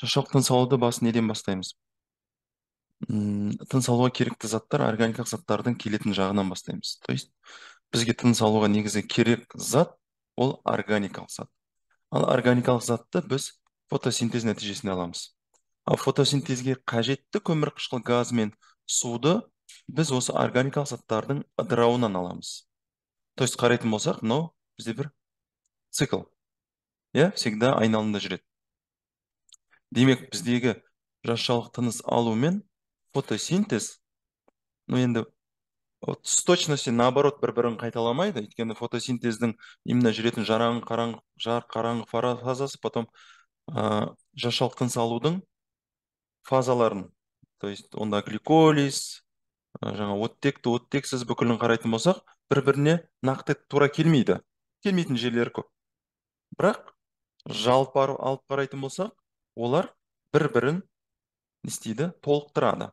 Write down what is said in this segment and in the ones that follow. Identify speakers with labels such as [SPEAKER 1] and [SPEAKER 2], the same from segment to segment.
[SPEAKER 1] шаршалып тыныс алуды бас неден бастаймыз тыныс алуға керекті заттар органикалық заттардың келетін жағынан бастаймыз то есть бізге тыныс алуға негізі керек зат ол органикалық зат ал органикалық затты біз фотосинтез нәтижесінде аламыз ал фотосинтезге қажетті көмір қышқыл газ мен суды біз осы органикалық заттардың ыдырауынан аламыз то есть қарайтын болсақ мынау бізде бір цикл иә всегда айналымда жүреді демек біздегі жасшалық тыныс алу мен фотосинтез ну енді вот с точностью наоборот бір бірін қайталамайды өйткені фотосинтездің именно жүретін жараң қараңғы жарық қараңғы фазасы потом ә, жасшалық тыныс алудың фазаларын то есть онда гликолиз ә, жаңа оттекті оттексіз бүкілін қарайтын болсақ бір біріне нақты тура келмейді келмейтін жерлері көп бірақ жалпы алып қарайтын болсақ олар бір бірін не істейді толықтырады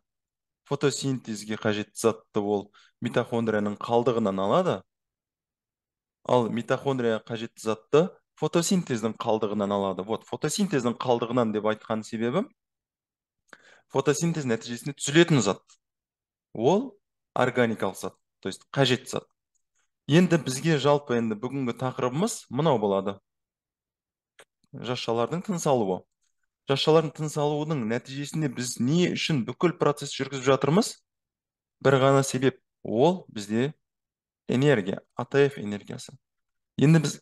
[SPEAKER 1] фотосинтезге қажетті затты ол митохондрияның қалдығынан алады ал митохондрияға қажетті затты фотосинтездің қалдығынан алады вот фотосинтездің қалдығынан деп айтқан себебім фотосинтез нәтижесінде түзілетін зат ол органикалық зат то есть қажет зат енді бізге жалпы енді бүгінгі тақырыбымыз мынау болады жасшалардың тыныс алуы жасшалардың тыныс алуының нәтижесінде біз не үшін бүкіл процесс жүргізіп жатырмыз бір ғана себеп ол бізде энергия атф энергиясы енді біз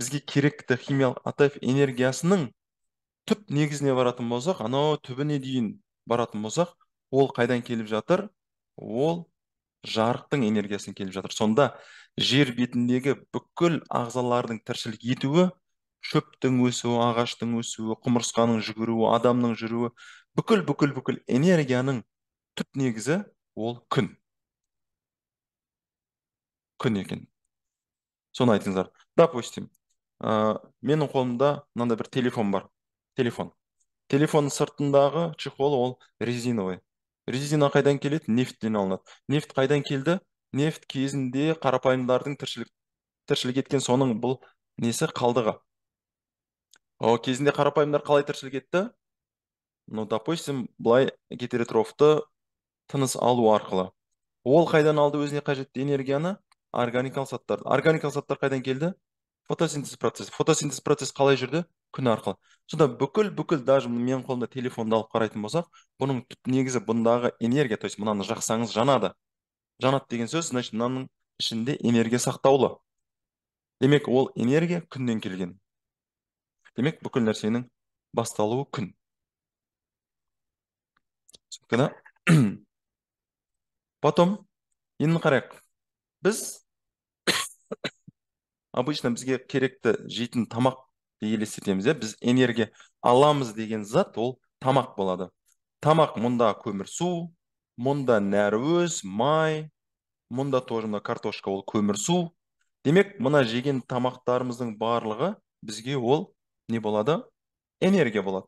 [SPEAKER 1] бізге керекті химиялық атф энергиясының түп негізіне баратын болсақ анау түбіне дейін баратын болсақ ол қайдан келіп жатыр ол жарықтың энергиясын келіп жатыр сонда жер бетіндегі бүкіл ағзалардың тіршілік етуі шөптің өсуі ағаштың өсуі құмырсқаның жүгіруі адамның жүруі бүкіл бүкіл бүкіл энергияның түп негізі ол күн күн екен соны айтыңыздар допустим ә, менің қолымда мынандай бір телефон бар телефон телефонның сыртындағы чехол ол резиновый резина қайдан келеді нефттен алынады нефт қайдан келді нефт кезінде қарапайымдардың тіршілік тіршілік еткен соның бұл несі қалдығы О, кезінде қарапайымдар қалай тіршілік етті? Ну, допустим, былай гетеротрофты тыныс алу арқылы. Ол қайдан алды өзіне қажетті энергияны? Органикалық заттар. Органикалық заттар қайдан келді? Фотосинтез процесс. Фотосинтез процесс қалай жүрді? Күн арқылы. Сонда бүкіл бүкіл даже менің қолымда телефонды алып қарайтын болсақ, бұның негізі бұндағы энергия, то есть мынаны жақсаңыз жанады. Жанады деген сөз, значит, мынаның ішінде энергия сақтаулы. Демек, ол энергия күннен келген демек бүкіл нәрсенің басталуы күн түсінікті потом енді қарайық біз обычно бізге керекті жейтін тамақ елестетеміз иә біз энергия аламыз деген зат ол тамақ болады тамақ мұнда көмірсу мұнда нәруіз май мұнда тоже мына картошка ол көмірсу демек мына жеген тамақтарымыздың барлығы бізге ол не болады энергия болады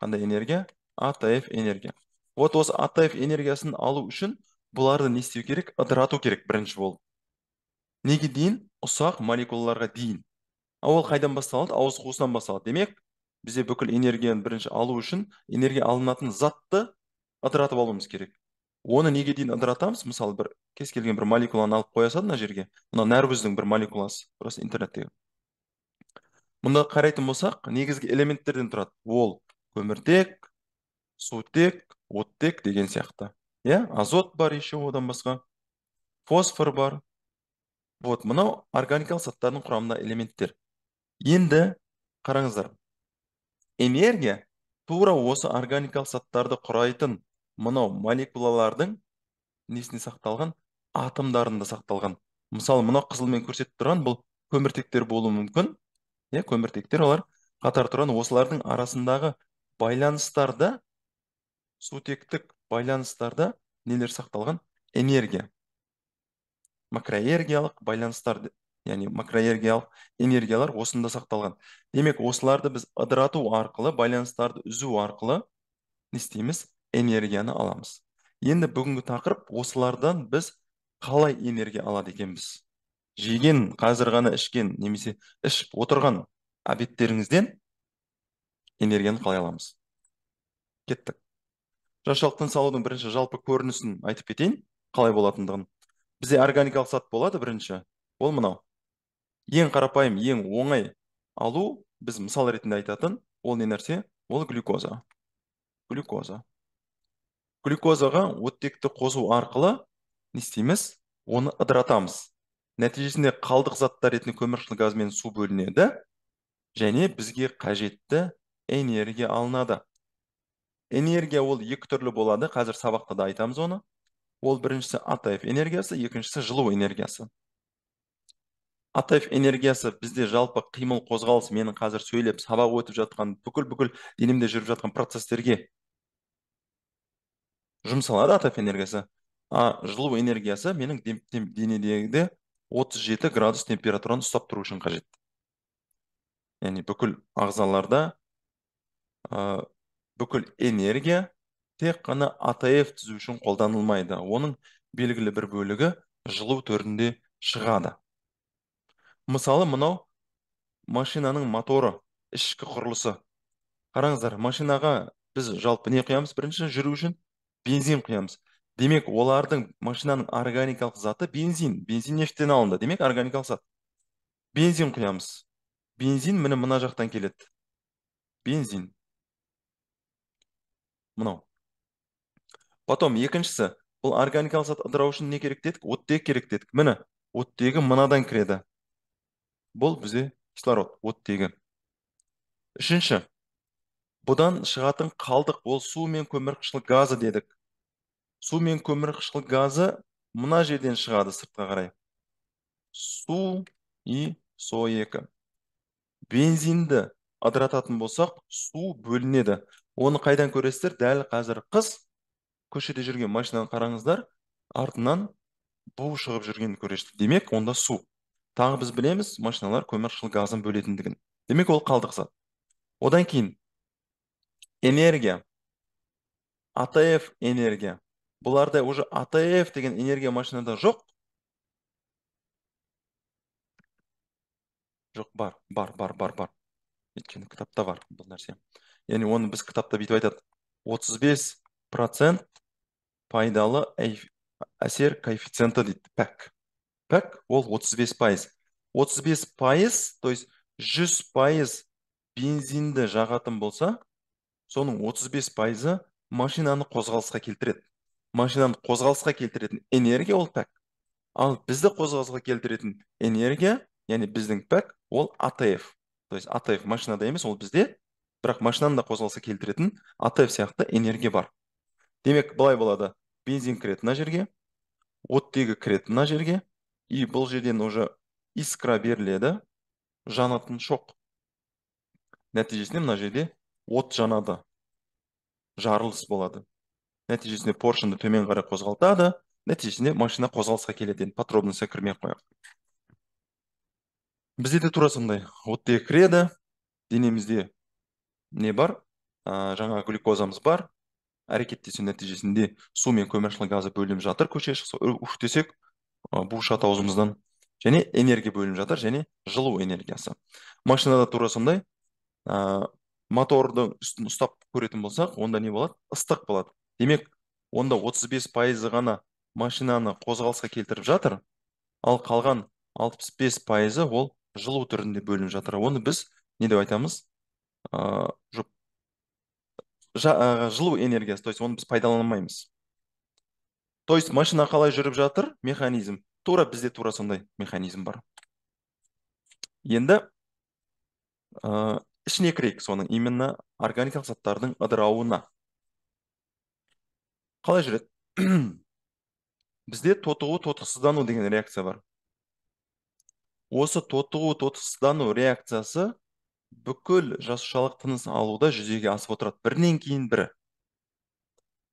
[SPEAKER 1] қандай энергия атф энергия вот осы атф энергиясын алу үшін бұларды не істеу керек ыдырату керек бірінші болып неге дейін ұсақ молекулаларға дейін ал ол қайдан басталады ауыз қуысынан басталады демек бізде бүкіл энергияны бірінші алу үшін энергия алынатын затты ыдыратып алуымыз керек оны неге дейін ыдыратамыз мысалы бір кез келген бір молекуланы алып мына жерге мына нәрбіздің бір молекуласы просто интернеттегі мұнда қарайтын болсақ негізгі элементтерден тұрады ол көміртек сутек оттек деген сияқты иә азот бар еще одан басқа фосфор бар вот мынау органикалық заттардың құрамында элементтер енді қараңыздар энергия тура осы органикалық заттарды құрайтын мынау молекулалардың несіне сақталған атомдарында сақталған мысалы мынау қызылмен көрсетіп тұрған бұл көміртектер болуы мүмкін иә көміртектер олар қатар тұрған осылардың арасындағы байланыстарда сутектік байланыстарда нелер сақталған энергия макроэнергиялық байланыстар яғни макроэнергиялық энергиялар осында сақталған демек осыларды біз ыдырату арқылы байланыстарды үзу арқылы не істейміз энергияны аламыз енді бүгінгі тақырып осылардан біз қалай энергия алады екенбіз жеген қазір ғана ішкен немесе ішіп отырған әдеттеріңізден энергияны қалай аламыз кеттік жашалық тыныс бірінші жалпы көрінісін айтып кетейін қалай болатындығын бізде органикалық зат болады бірінші ол мынау ең қарапайым ең оңай алу біз мысал ретінде айтатын ол не нәрсе ол глюкоза глюкоза глюкозаға оттекті қосу арқылы не істейміз оны ыдыратамыз нәтижесінде қалдық заттар ретінде көміршіл газ мен су бөлінеді және бізге қажетті энергия алынады энергия ол екі түрлі болады қазір сабақта да айтамыз оны ол біріншісі Атаев энергиясы екіншісі жылу энергиясы Атаев энергиясы бізде жалпы қимыл қозғалыс менің қазір сөйлеп сабақ өтіп жатқан бүкіл бүкіл денемде жүріп жатқан процестерге жұмсалады атф энергиясы а жылу энергиясы менің денедегі отыз жеті градус температураны ұстап тұру үшін қажет яғни бүкіл ағзаларда бүкіл энергия тек қана атф түзу үшін қолданылмайды оның белгілі бір бөлігі жылу түрінде шығады мысалы мынау машинаның моторы ішкі құрылысы қараңыздар машинаға біз жалпы не құямыз бірінші жүру үшін бензин құямыз демек олардың машинаның органикалық заты бензин бензин нефттен алынды демек органикалық зат бензин құямыз бензин міне мына жақтан келеді бензин мынау потом екіншісі бұл органикалық зат ыдырау үшін не керек дедік оттегі керек дедік міне оттегі мынадан кіреді бұл бізде кислород оттегі үшінші бұдан шығатын қалдық ол су мен көмірқышқыл газы дедік су мен көмір қышқыл газы мына жерден шығады сыртқа қарай су и со екі. бензинді ыдырататын болсақ су бөлінеді оны қайдан көресіздер дәл қазір қыз көшеде жүрген машинаны қараңыздар артынан бу шығып жүргенін көресіздер демек онда су тағы біз білеміз машиналар көмір қышқыл газын бөлетіндігін демек ол қалдық одан кейін энергия атф энергия бұларда уже атф деген энергия машинада жоқ жоқ бар бар бар бар бар өйткені кітапта бар бұл нәрсе яғни оны біз кітапта бүйтіп айтады 35 процент пайдалы әсер коэффициенті дейді пәк пәк ол 35 пайыз 35 пайыз то есть 100 пайыз бензинді жағатын болса соның 35 пайызы машинаны қозғалысқа келтіреді машинаны қозғалысқа келтіретін энергия ол пәк ал бізді қозғалысқа келтіретін энергия яғни біздің пәк ол атф то есть атф машинада емес ол бізде бірақ машинаны да қозғалысқа келтіретін атф сияқты энергия бар демек былай болады бензин кіреді мына жерге оттегі кіреді мына жерге и бұл жерден уже искра беріледі жанатын шоқ нәтижесінде мына жерде от жанады жарылыс болады нәтижесінде поршенді төмен қарай қозғалтады нәтижесінде машина қозғалысқа келеді енді подробностьқа кірмей ақ қояйық бізде де тура сондай оттегі кіреді денемізде не бар ә, жаңа глюкозамыз бар әрекеттесу нәтижесінде су мен көміршілі газы бөлініп жатыр көше шықса уф десек ә, шат аузымыздан және энергия бөлініп жатыр және жылу энергиясы машинада тура сондай ә, мотордың үстін ұстап көретін болсақ онда не болады ыстық болады демек онда 35 пайызы ғана машинаны қозғалысқа келтіріп жатыр ал қалған 65 пайызы ол жылу түрінде бөлініп жатыр оны біз не деп айтамыз жылу энергиясы то есть оны біз пайдаланмаймыз то есть машина қалай жүріп жатыр механизм тура бізде тура сондай механизм бар енді ә, ішіне кірейік соның именно органикалық заттардың ыдырауына қалай жүреді бізде тотығу тотықсыздану деген реакция бар осы тотығу тотықсыздану реакциясы бүкіл жасушалық тыныс алуда жүзеге асып отырады бірінен кейін бірі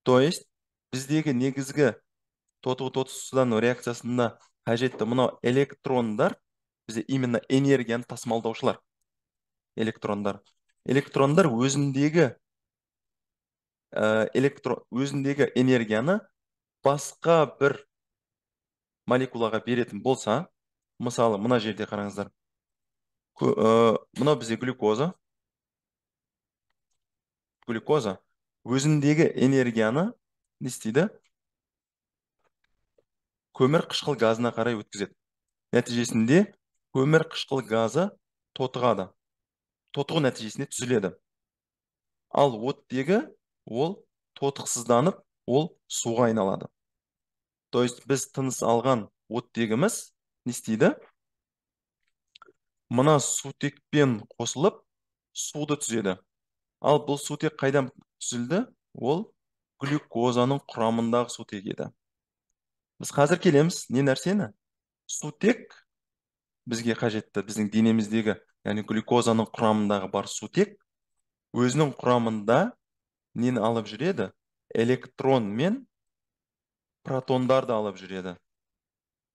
[SPEAKER 1] то есть біздегі негізгі тотығу тотықсыздану реакциясында қажетті мынау электрондар бізде именно энергияны тасымалдаушылар электрондар электрондар өзіндегі ә, э, электрон өзіндегі энергияны басқа бір молекулаға беретін болса мысалы мына жерде қараңыздар ә, мынау бізде глюкоза глюкоза өзіндегі энергияны не істейді көмір қышқыл газына қарай өткізеді нәтижесінде көмір қышқыл газы тотығады тотығу нәтижесінде түзіледі ал оттегі ол тотықсызданып ол суға айналады то есть біз тыныс алған оттегіміз не істейді мына сутекпен қосылып суды түзеді ал бұл сутек қайдан түзілді ол глюкозаның құрамындағы сутек еді біз қазір келеміз не нәрсені сутек бізге қажетті біздің денеміздегі яғни глюкозаның құрамындағы бар сутек өзінің құрамында нені алып жүреді электрон мен протондарды алып жүреді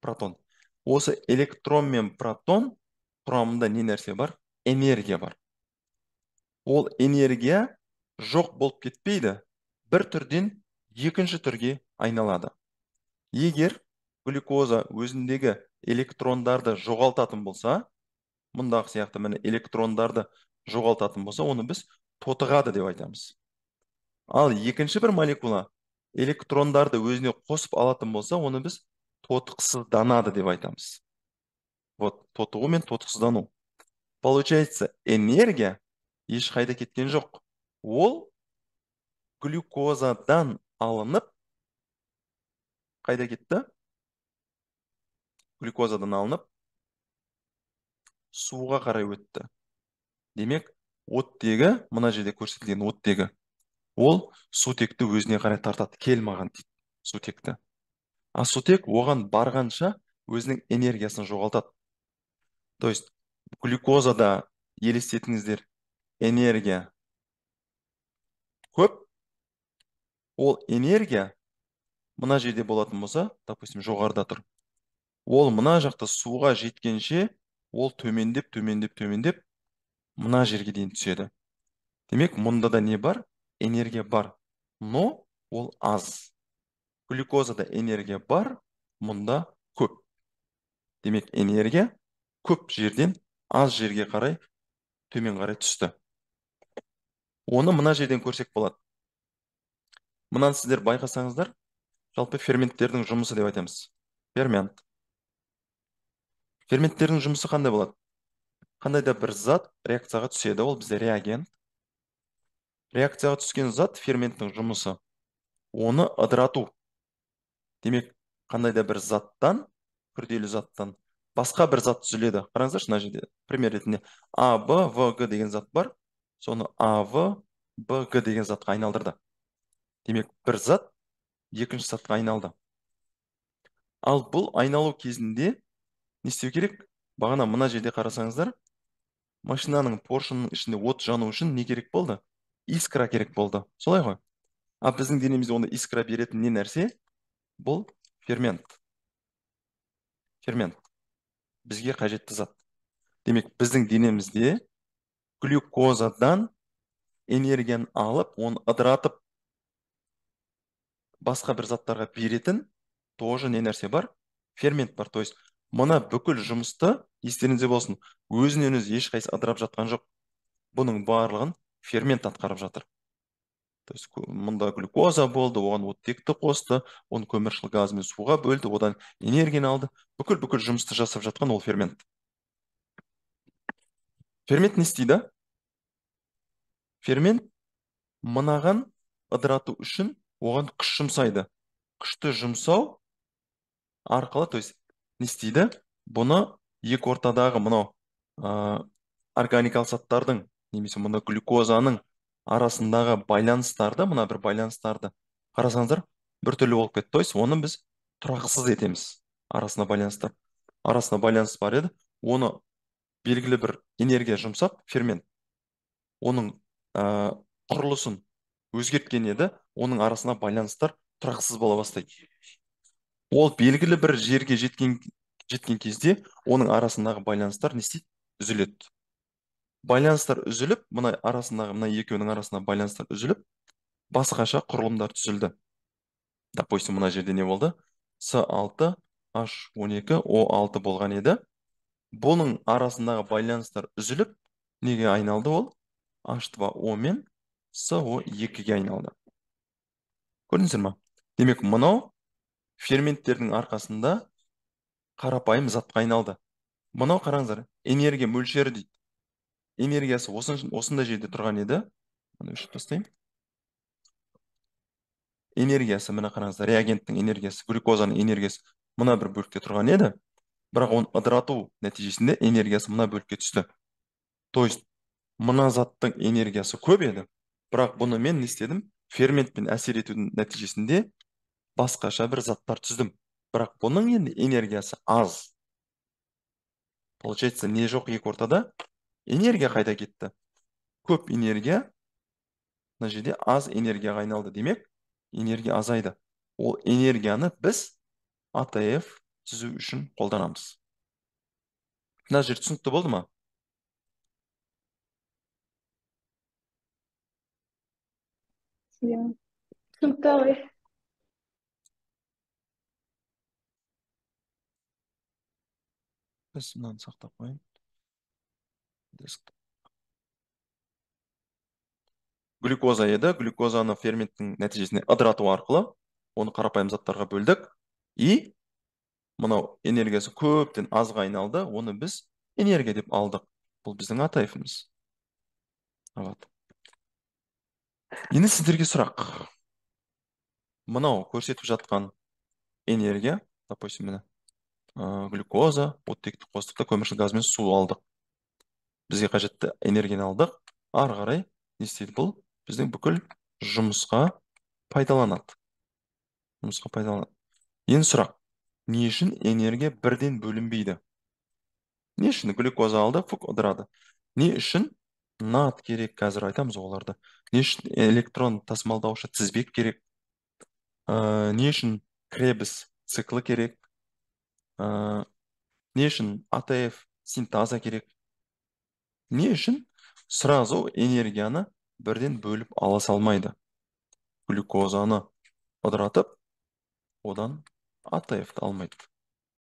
[SPEAKER 1] протон осы электрон мен протон құрамында не нәрсе бар энергия бар ол энергия жоқ болып кетпейді бір түрден екінші түрге айналады егер глюкоза өзіндегі электрондарды жоғалтатын болса мұндағы сияқты міне электрондарды жоғалтатын болса оны біз тотығады деп айтамыз ал екінші бір молекула электрондарды өзіне қосып алатын болса оны біз тотықсызданады деп айтамыз вот тотығу мен тотықсыздану получается энергия ешқайда кеткен жоқ ол глюкозадан алынып қайда кетті глюкозадан алынып суға қарай өтті демек оттегі мына жерде көрсетілген оттегі ол сутекті өзіне қарай тартады кел маған дейді сутекті а сутек оған барғанша өзінің энергиясын жоғалтады то есть глюкозада елестетіңіздер энергия көп ол энергия мына жерде болатын болса допустим жоғарыда тұр ол мына жақта суға жеткенше ол төмендеп төмендеп төмендеп мына жерге дейін түседі демек мұнда да не бар энергия бар но ол аз глюкозада энергия бар мұнда көп демек энергия көп жерден аз жерге қарай төмен қарай түсті оны мына жерден көрсек болады мынаны сіздер байқасаңыздар жалпы ферменттердің жұмысы деп айтамыз фермент ферменттердің жұмысы қандай болады қандай да бір зат реакцияға түседі ол бізде реагент реакцияға түскен зат ферменттің жұмысы оны ыдырату демек қандай да бір заттан күрделі заттан басқа бір зат түзіледі қараңыздаршы мына жерде пример ретінде а б в г деген зат бар соны а в б г деген затқа айналдырды демек бір зат екінші затқа айналды ал бұл айналу кезінде не істеу керек бағана мына жерде қарасаңыздар машинаның поршының ішінде от жану үшін не керек болды искра керек болды солай ғой ал біздің денемізде ондай искра беретін не нәрсе бұл фермент фермент бізге қажетті зат демек біздің денемізде глюкозадан энергияны алып оны ыдыратып басқа бір заттарға беретін тоже не нәрсе бар фермент бар то есть мына бүкіл жұмысты естеріңізде болсын өзінен өзі ешқайсысы ыдырап жатқан жоқ бұның барлығын фермент атқарып жатыр то есть мұнда глюкоза болды оған оттекті қосты оны көміршіл газ суға бөлді одан энергияны алды бүкіл бүкіл жұмысты жасап жатқан ол фермент фермент не істейді фермент мынаған ыдырату үшін оған күш жұмсайды күшті жұмсау арқылы то есть не істейді бұны екі ортадағы мынау ә, органикалық заттардың немесе мына глюкозаның арасындағы байланыстарды мына бір байланыстарды қарасаңыздар біртүрлі болып кетті то есть оны біз тұрақсыз етеміз арасына байланыстар. арасына байланыс бар еді оны белгілі бір энергия жұмсап фермент оның ә, құрылысын өзгерткен еді оның арасына байланыстар тұрақсыз бола бастайды ол белгілі бір жерге жеткен жеткен кезде оның арасындағы байланыстар не істейді үзіледі байланыстар үзіліп мына арасындағы мына екеуінің арасында байланыстар үзіліп басқаша құрылымдар түзілді допустим мына жерде не болды с 6 h 12 о 6 болған еді бұның арасындағы байланыстар үзіліп неге айналды ол h 2 о мен с 2-ге айналды көрдіңіздер ма демек мынау ферменттердің арқасында қарапайым затқа айналды мынау қараңыздар энергия мөлшері дейді энергиясы осындай жерде тұрған еді мына өшіріп тастаймын энергиясы міне қараңыздар реагенттің энергиясы глюкозаның энергиясы мына бір бөлікте тұрған еді бірақ оны ыдырату нәтижесінде энергиясы мына бөлікке түсті то есть мына заттың энергиясы көп еді бірақ бұны мен не істедім ферментпен әсер етудің нәтижесінде басқаша бір заттар түздім бірақ бұның енді энергиясы аз получается не жоқ екі ортада энергия қайда кетті көп энергия мына жерде аз энергияға айналды демек энергия азайды ол энергияны біз атф түзу үшін қолданамыз мына жер түсінікті болды ма түсінікті ғой біз мынаны сақтап қояйын десктоп глюкоза еді глюкозаны ферменттің нәтижесінде ыдырату арқылы оны қарапайым заттарға бөлдік и мынау энергиясы көптен азға айналды оны біз энергия деп алдық бұл біздің атайфымыз вот енді сіздерге сұрақ мынау көрсетіп жатқан энергия допустим міне э, глюкоза оттекті қостық та газ мен су алдық бізге қажетті энергияны алдық ары қарай не істейді бұл біздің бүкіл жұмысқа пайдаланады жұмысқа пайдаланады енді сұрақ не үшін энергия бірден бөлінбейді не үшін глюкоза фук ыдырады не үшін нат керек қазір айтамыз оларды не үшін электрон тасымалдаушы тізбек керек ә, не үшін кребіс циклы керек ә, не үшін атф синтаза керек не үшін сразу энергияны бірден бөліп ала салмайды глюкозаны ыдыратып одан атфты алмайды